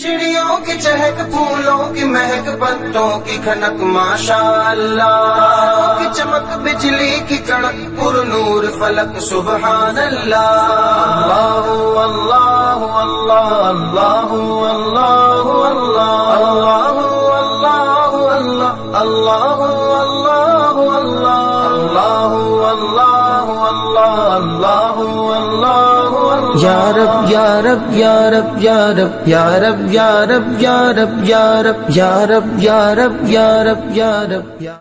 चिड़ियों की चहक फूलों की महक पत्तों की खनक माशाला की चमक बिजली की कड़क पुर नूर फलक सुबहान अल्लाह अल्लाह अल्लाह अल्लाह अल्लाह अल्लाह अल्लाह अल्लाह अल्लाह अल्लाह अल्लाह अल्लाह अल्लाह अल्लाह अल्लाह यारब यारब यारब यारब यारब यारब यारब यारब यारब यारब यारब यारब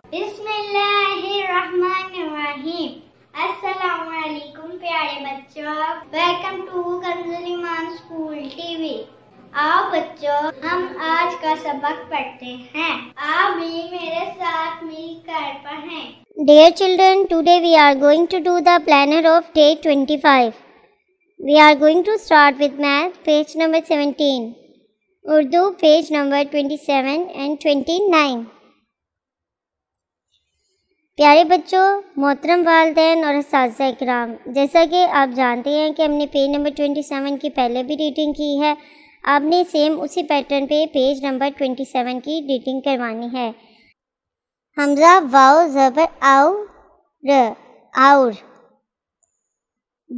वेलकम टू गंजुलीमान स्कूल टीवी आओ बच्चों हम आज का सबक पढ़ते हैं आप भी मेरे साथ मिलकर पढ़ें dear children today we are going to do the planner of day 25. We are going to start with math, page number 17. Urdu, page number 27 and 29. प्यारे बच्चों मोहतरम वालदेन और इस कराम जैसा कि आप जानते हैं कि हमने पेज नंबर 27 की पहले भी रीडिंग की है आपने सेम उसी पैटर्न पे पेज नंबर 27 की रीडिंग करवानी है हमजा वाओ ज़बर आउ र आउर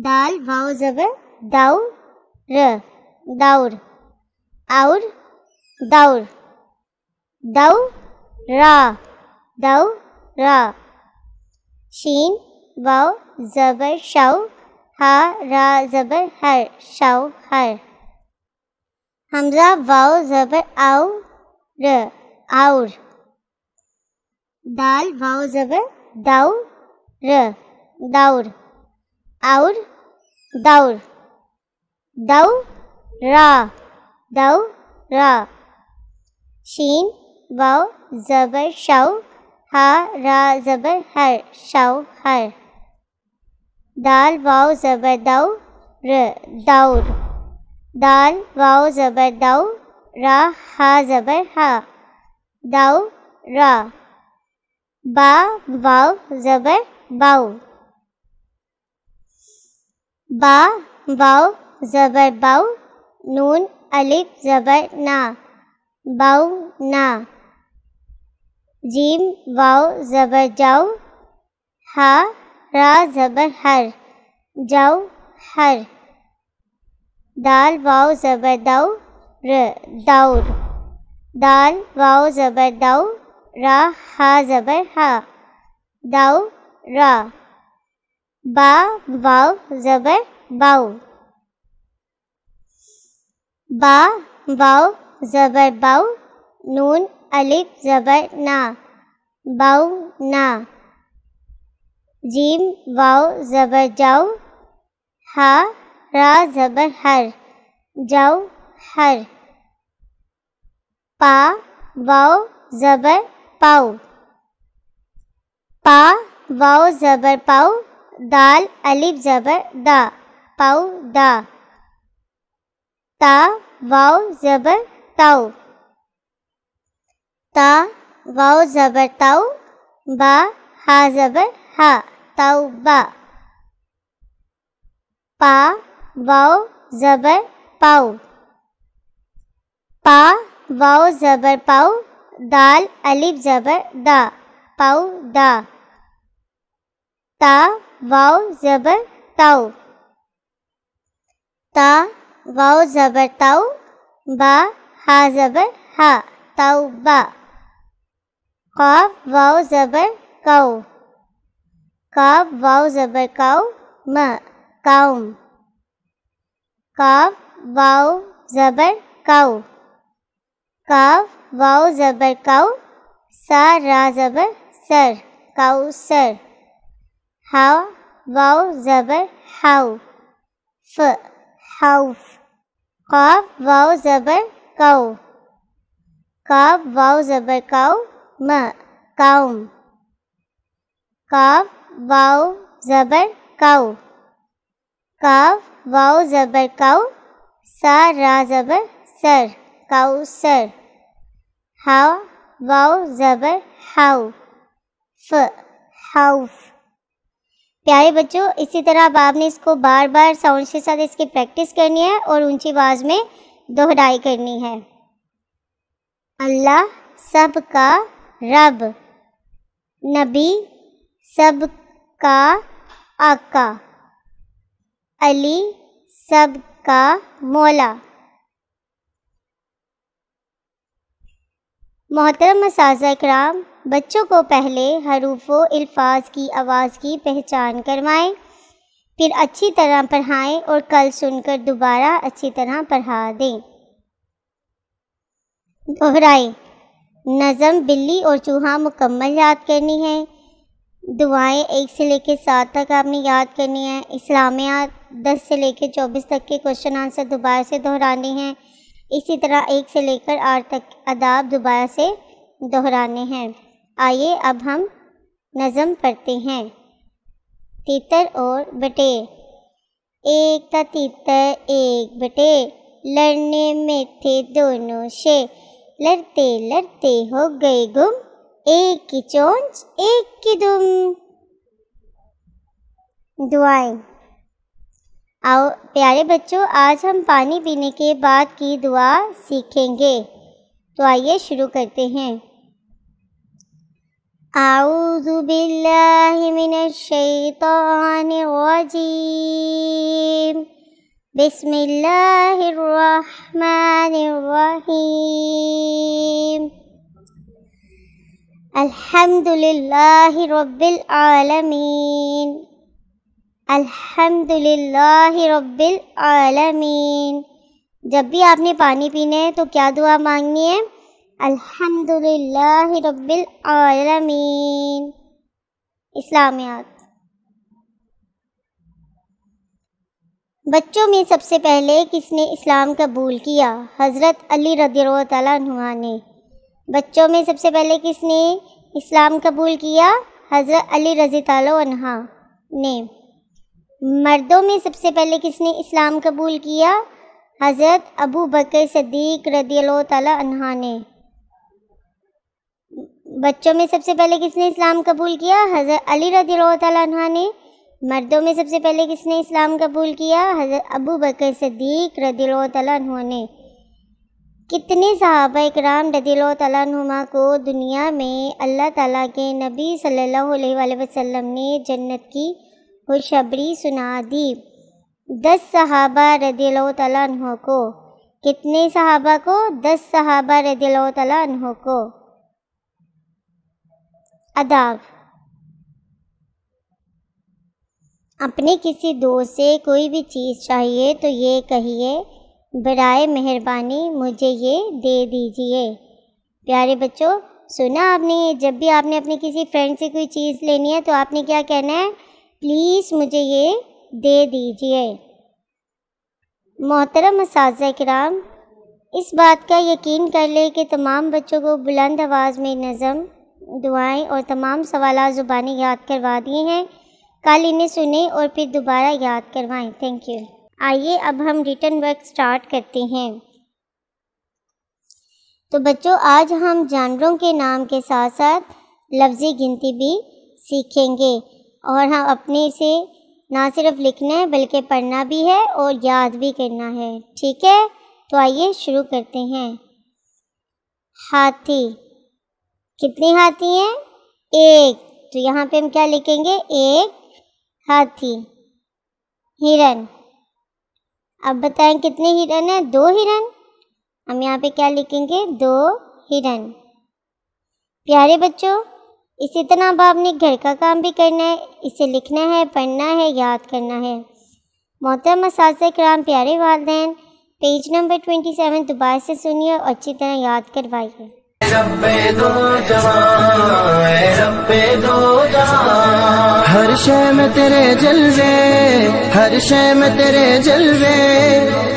दाल वाव जबर दाऊ र दाऊर आउर दाऊर दाऊ रा दाऊ रा शीन वाव जबर शाऊ हा रा जबर हर शाऊ हर हमजा वाव जबर आउ र आउर दाल वाव जबर दाऊ र दाऊर और दौड़ दौड़ दौड़ शीन वाव ज़बर शव हा रा ज़बर हर शव हर दाल वाव ज़बर दौ र दौड़ दाल वाव ज़बर दौ रा हा ज़बर हा दौ रा बा वाव ज़बर बाऊ बा बाओ ज़बर बाऊ नून अलिफ ज़बर ना बाऊ ना जीम वाओ ज़बर जाओ हा रा ज़बर हर जाओ हर दाल वाओ ज़बर दाऊ र दाऊर दाल वाओ ज़बर दाऊ रा हा ज़बर हा दाऊ रा बा वाव ज़बर बाउ बा वाव ज़बर बाउ नून अलिफ ज़बर ना बाउ ना जीम वाव ज़बर जाओ हा रा ज़बर हर जाओ हर पा वाव ज़बर पाऊ पा वाव ज़बर पाऊ दाल अलिफ ज़बर दा पाउ दा ता वाओ ज़बर ताऊ ता वाओ ज़बर ताऊ बा हा ज़बर हा ताऊ बा पा वाओ ज़बर पाऊ पा वाओ ज़बर पाऊ दाल अलिफ ज़बर दा पाउ दा ता वाव ज़बर ताऊ ता वाव ज़बर ताऊ बा हा ज़बर हा ताऊ बा का वाव ज़बर काऊ का वाव ज़बर काऊ म काउम का वाव ज़बर काऊ का वाव ज़बर काऊ सा रा ज़बर सर काऊ सर हाउ वाउ ज़बर हाउ फ हाउफ काफ वाउ ज़बर काउ काफ वाउ ज़बर काउ म काउम काफ वाउ ज़बर काउ काफ वाउ ज़बर काउ सा रा ज़बर सर काउ सर हाउ वाउ ज़बर हाउ फ हाउफ प्यारे बच्चों इसी तरह अब आपने इसको बार बार साउंड के साथ इसकी प्रैक्टिस करनी है और ऊंची आवाज़ में दोहराई करनी है अल्लाह सब का रब नबी सब का आका अली सब का मौला मोहतरम साजा कराम बच्चों को पहले हरूफ अल्फाज की आवाज़ की पहचान करवाएं फिर अच्छी तरह पढ़ाएं और कल सुनकर दोबारा अच्छी तरह पढ़ा दें दोहराएं नज़म बिल्ली और चूहा मुकम्मल याद करनी है दुआएं एक से लेकर सात तक आपने याद करनी है इस्लामियात दस से लेकर चौबीस तक के क्वेश्चन आंसर दोबारा से दोहराने हैं इसी तरह एक से लेकर आठ तक आदाब दोबारा से दोहराने हैं आइए अब हम नज़म पढ़ते हैं तीतर और बटे एक था तीतर एक बटे लड़ने में थे दोनों शे लड़ते लड़ते हो गए गुम एक की चोंच एक की दुम दुआएं आओ प्यारे बच्चों आज हम पानी पीने के बाद की दुआ सीखेंगे तो आइए शुरू करते हैं أعوذ بالله من الشيطان الرجيم بسم الله الرحمن الرحيم الحمد لله رب العالمين الحمद रब आलमीन जब भी आपने पानी पीना है तो क्या दुआ मांगनी है अल्हम्दुलिल्लाह रब्बिल आलमीन इस्लामियात बच्चों में सबसे पहले किसने इस्लाम कबूल किया हज़रत अली रदी तह ने बच्चों में सबसे पहले किसने इस्लाम कबूल किया हज़रत अली रजी तह ने मर्दों में सबसे पहले किसने इस्लाम कबूल किया हज़रत अबू बकर सदीक रदी तह ने बच्चों में सबसे पहले किसने इस्लाम कबूल किया हज़रत अली रदी तह ने मर्दों में सबसे पहले किसने इस्लाम कबूल किया हज़रत अबू बकर सदीक रदी तह ने कितने सहाबा कराम रदी तुम को दुनिया में अल्लाह ताला के नबी सल्लल्लाहु अलैहि वसल्लम ने जन्नत की खुशबरी सुना दी दस सहाबा रदी तु को कितने सहाबा को दस सहाबा रदी तु को अदाब अपने किसी दोस्त से कोई भी चीज़ चाहिए तो ये कहिए बरए मेहरबानी मुझे ये दे दीजिए प्यारे बच्चों सुना आपने जब भी आपने अपने किसी फ्रेंड से कोई चीज़ लेनी है तो आपने क्या कहना है प्लीज़ मुझे ये दे दीजिए मोहतरम इस कराम इस बात का यकीन कर ले कि तमाम बच्चों को बुलंद आवाज़ में नज़म दुआएं और तमाम सवाल ज़ुबानी याद करवा दिए हैं कल इन्हें सुने और फिर दोबारा याद करवाएं थैंक यू आइए अब हम रिटर्न वर्क स्टार्ट करते हैं तो बच्चों आज हम जानवरों के नाम के साथ साथ लफ्ज़ी गिनती भी सीखेंगे और हम हाँ, अपने से ना सिर्फ लिखना है बल्कि पढ़ना भी है और याद भी करना है ठीक है तो आइए शुरू करते हैं हाथी कितनी हाथी हैं एक तो यहाँ पे हम क्या लिखेंगे एक हाथी हिरन अब बताएं कितने हिरन हैं दो हिरन हम यहाँ पे क्या लिखेंगे दो हिरन प्यारे बच्चों इसी तरह अब आपने घर का काम भी करना है इसे लिखना है पढ़ना है याद करना है मोहतरम असाज कराम प्यारे वालदेन पेज नंबर ट्वेंटी सेवन दोबारा से सुनिए और अच्छी तरह याद करवाइए दो दो हर शय में तेरे जलवे हर शय में तेरे जलवे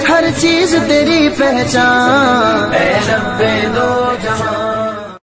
हर चीज तेरी पहचान रब्बे दो जहां